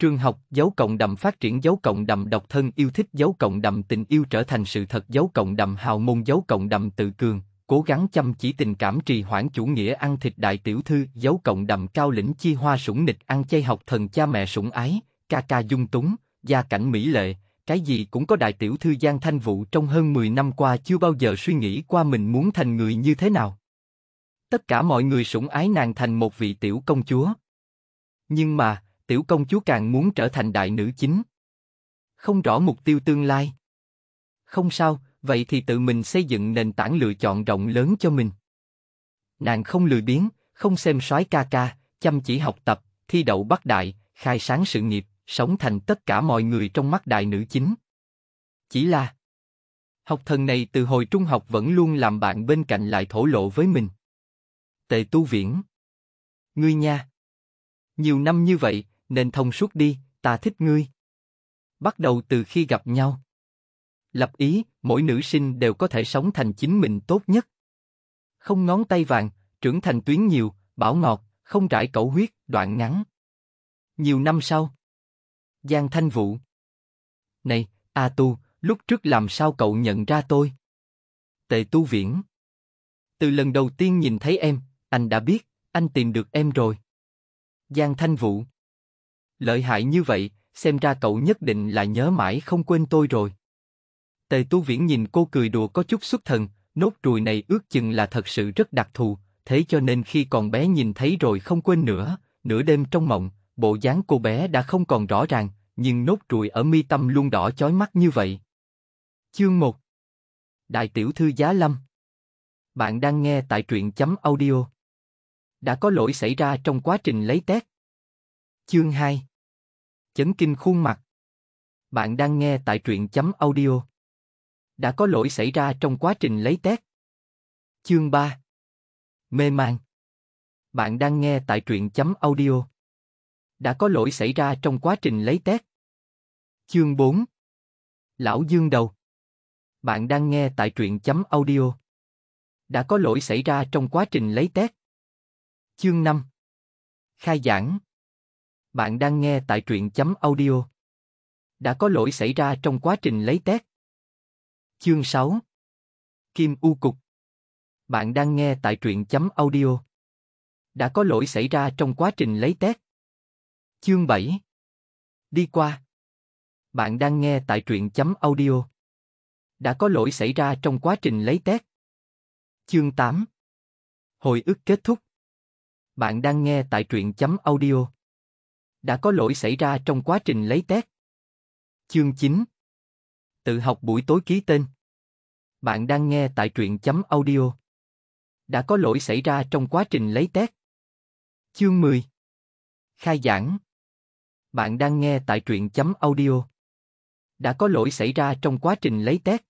Trường học, dấu cộng đậm phát triển dấu cộng đậm độc thân yêu thích dấu cộng đậm tình yêu trở thành sự thật dấu cộng đậm hào môn dấu cộng đậm tự cường, cố gắng chăm chỉ tình cảm trì hoãn chủ nghĩa ăn thịt đại tiểu thư dấu cộng đậm cao lĩnh chi hoa sủng nịch ăn chay học thần cha mẹ sủng ái, ca ca dung túng, gia cảnh mỹ lệ, cái gì cũng có đại tiểu thư Giang Thanh Vũ trong hơn 10 năm qua chưa bao giờ suy nghĩ qua mình muốn thành người như thế nào. Tất cả mọi người sủng ái nàng thành một vị tiểu công chúa. Nhưng mà, tiểu công chúa càng muốn trở thành đại nữ chính. Không rõ mục tiêu tương lai. Không sao, vậy thì tự mình xây dựng nền tảng lựa chọn rộng lớn cho mình. Nàng không lười biếng, không xem soái ca ca, chăm chỉ học tập, thi đậu bắc đại, khai sáng sự nghiệp, sống thành tất cả mọi người trong mắt đại nữ chính. Chỉ là học thần này từ hồi trung học vẫn luôn làm bạn bên cạnh lại thổ lộ với mình. Tề Tu Viễn, ngươi nha, nhiều năm như vậy, nên thông suốt đi, ta thích ngươi. Bắt đầu từ khi gặp nhau. Lập ý, mỗi nữ sinh đều có thể sống thành chính mình tốt nhất. Không ngón tay vàng, trưởng thành tuyến nhiều, bảo ngọt, không rải cẩu huyết, đoạn ngắn. Nhiều năm sau. Giang Thanh Vũ. Này, A Tu, lúc trước làm sao cậu nhận ra tôi? Tề Tu Viễn. Từ lần đầu tiên nhìn thấy em, anh đã biết, anh tìm được em rồi. Giang Thanh Vũ. Lợi hại như vậy, xem ra cậu nhất định là nhớ mãi không quên tôi rồi. Tề Tu Viễn nhìn cô cười đùa có chút xuất thần, nốt ruồi này ước chừng là thật sự rất đặc thù, thế cho nên khi còn bé nhìn thấy rồi không quên nữa, nửa đêm trong mộng, bộ dáng cô bé đã không còn rõ ràng, nhưng nốt ruồi ở mi tâm luôn đỏ chói mắt như vậy. Chương 1 Đại tiểu thư giá lâm Bạn đang nghe tại truyện chấm audio Đã có lỗi xảy ra trong quá trình lấy test Chương 2 chấn kinh khuôn mặt. Bạn đang nghe tại truyện chấm audio. Đã có lỗi xảy ra trong quá trình lấy test. Chương 3 Mê mang. Bạn đang nghe tại truyện chấm audio. Đã có lỗi xảy ra trong quá trình lấy test. Chương 4 Lão Dương Đầu Bạn đang nghe tại truyện chấm audio. Đã có lỗi xảy ra trong quá trình lấy test. Chương 5 Khai giảng bạn đang nghe tại truyện chấm audio. Đã có lỗi xảy ra trong quá trình lấy test. Chương 6 Kim U Cục Bạn đang nghe tại truyện chấm audio. Đã có lỗi xảy ra trong quá trình lấy test. Chương 7 Đi qua Bạn đang nghe tại truyện chấm audio. Đã có lỗi xảy ra trong quá trình lấy test. Chương 8 Hồi ức kết thúc. Bạn đang nghe tại truyện chấm audio đã có lỗi xảy ra trong quá trình lấy test. Chương 9 Tự học buổi tối ký tên Bạn đang nghe tại truyện chấm audio. Đã có lỗi xảy ra trong quá trình lấy test. Chương 10 Khai giảng Bạn đang nghe tại truyện chấm audio. Đã có lỗi xảy ra trong quá trình lấy test.